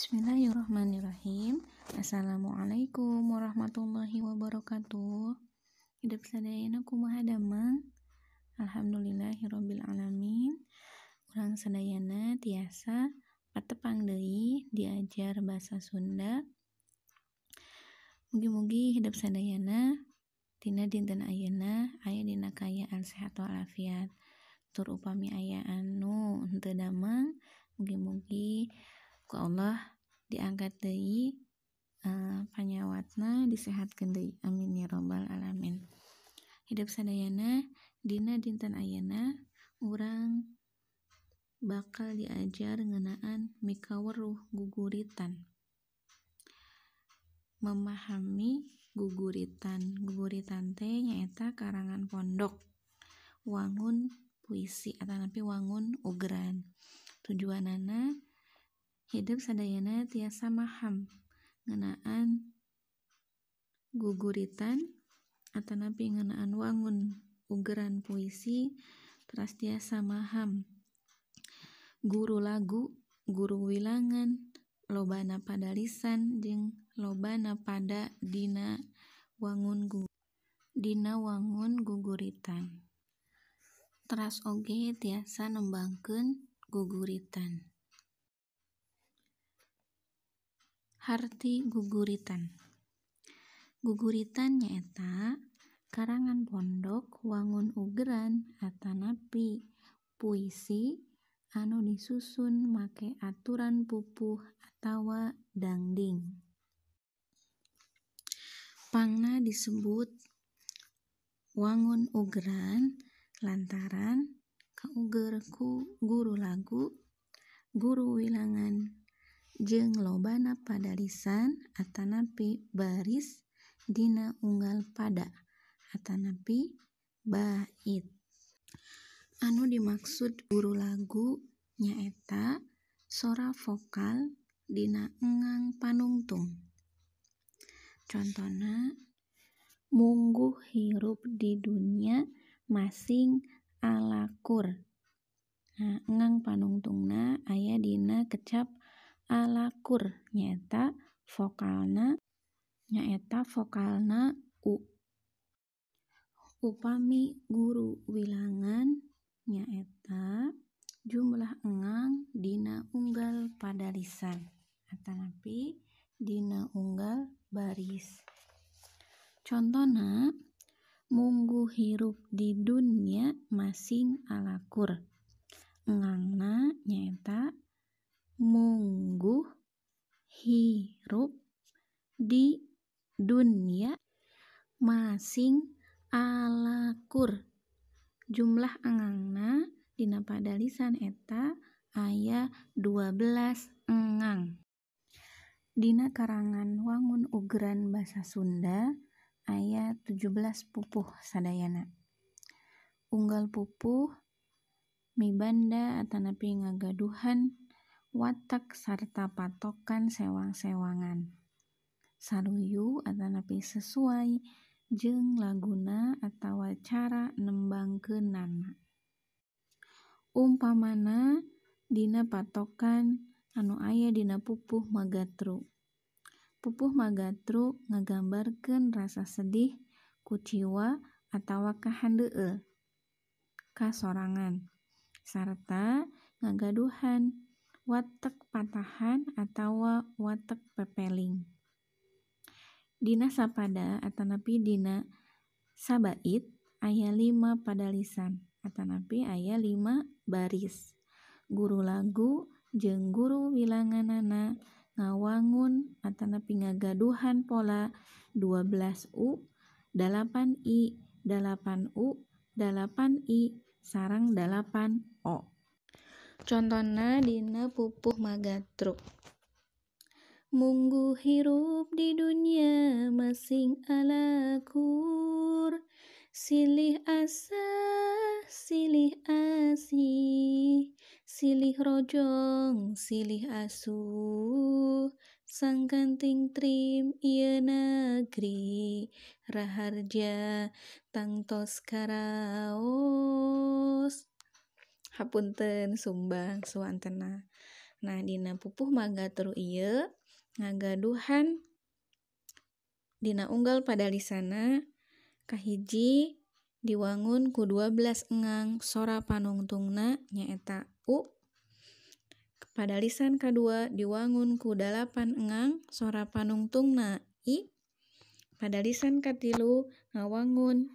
Bismillahirrahmanirrahim. Assalamualaikum warahmatullahi wabarakatuh. Hidup sadayana kumaha damang. Alhamdulillahirabbil alamin. sadayana tiasa patepang dei diajar bahasa Sunda. Mugi-mugi hidup sadayana tina dinten ayana ayah dina kayaan sehat walafiat. Tur upami ayah anu Untuk damang, mugi-mugi ku Allah diangkat dari uh, eh, disehatkan dari amin ya robbal alamin hidup sadayana dina dintan ayana orang bakal diajar ngenaan mikaweruh guguritan memahami guguritan guguritan teh nyaeta karangan pondok wangun puisi atau nanti wangun ugeran tujuanana Hi sedayana tiasa maham ngenaan gugurritan Atana pengenaan wangun geran puisi Terstiasa maham Guru lagu guru wilangan lobana pada lisan je lobana padadina wangungu Dina wangun gugurritaang Teras Oge tiasa nembangkan gugurritan. harti guguritan guguritan nyaeta karangan pondok wangun ugeran atau napi puisi anu disusun make aturan pupuh atau dangding pangna disebut wangun ugeran lantaran kauger guru lagu guru wilangan jeung lobana lisan atanapi baris dina unggal pada atanapi bait anu dimaksud guru lagu nyaeta sora vokal dina engang panungtung contohnya mungguh hirup di dunia masing alakur nah engang panungtungna ayah dina kecap alakur nyata vokalna nyeta vokalna u. Upami guru wilangan nyeta jumlah engang dina unggal atau napi dina unggal baris. Contona munggu hirup di dunia masing alakur. Engangna nyeta mungguh hirup di dunia masing alakur jumlah angangna dina padalisan eta aya 12 engang Dina karangan wangun Ugran bahasa Sunda aya 17 pupuh sadayana unggal pupuh mibanda atanapi ngagaduhan watak serta patokan sewang-sewangan. Saruyu atau napi sesuai jeng laguna atau cara kenan. Umpamana dina patokan anu ayah dina pupuh magatru. Pupuh magatru ngegambarkan rasa sedih, kuciwa, atau kahandeueul. Kasorangan, serta ngagaduhan watek patahan atau watek pepeling. Dina sapada napi dina sabait pada lisan atau napi ayah lima baris. Guru lagu jeng guru wilanganana ngawangun atau napi ngagaduhan pola 12U, 8I, 8U, 8I, sarang 8O. Contohnya dina pupuh magatruk, Munggu hirup di dunia masing alakur Silih asa, silih asi Silih rojong, silih asuh sang kanting trim iya negeri Raharja tangtos karaos hapunten sumbang suantena nah dina pupuh maga teru iya ngagaduhan dina unggal pada lisana kahiji diwangun ku 12 engang sora panungtungna nyaeta u pada lisan kedua diwangun ku 8 engang sora panungtungna i pada lisan katilu ngawangun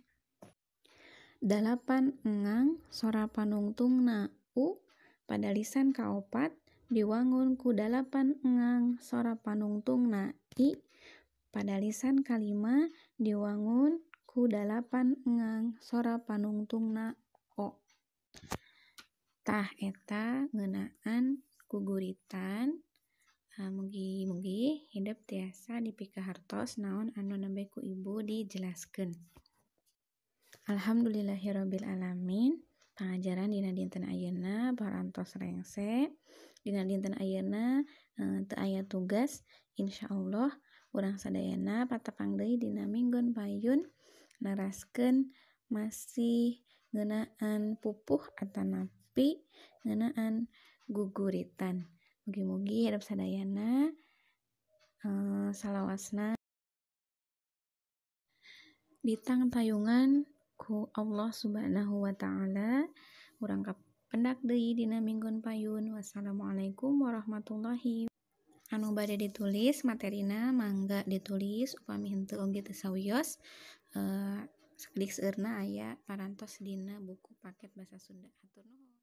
Dalapan engang sora na u pada lisan kaopat diwangun ku dalapan engang sora na i pada lisan kalima diwangun ku dalapan engang sora na o tah eta ngenaan kuguritan mugi-mugi hidup tiasa pika hartos naon anu nembe ku ibu dijelaskan. Alhamdulillahirabbil alamin. Pengajaran dina dinten ayeuna parantos rengse. Dina dinten ayeuna eh, teu aya tugas insyaallah urang sadayana patepang deui dina minggon payun naraskeun masih ngeunaan pupuh atau napi ngeunaan guguritan. Mugi-mugi hidup sadayana eh, salawasna bitang tayungan tahu Allah Subhanahu Wa Ta'ala uangkap penakde Dinaminggun payun wassalamualaikum warahmatullahi anubaradah ditulis materina mangga ditulis upamintu gitu sauyosna eh, ya paras Dina buku paket bahasa Sunda aturung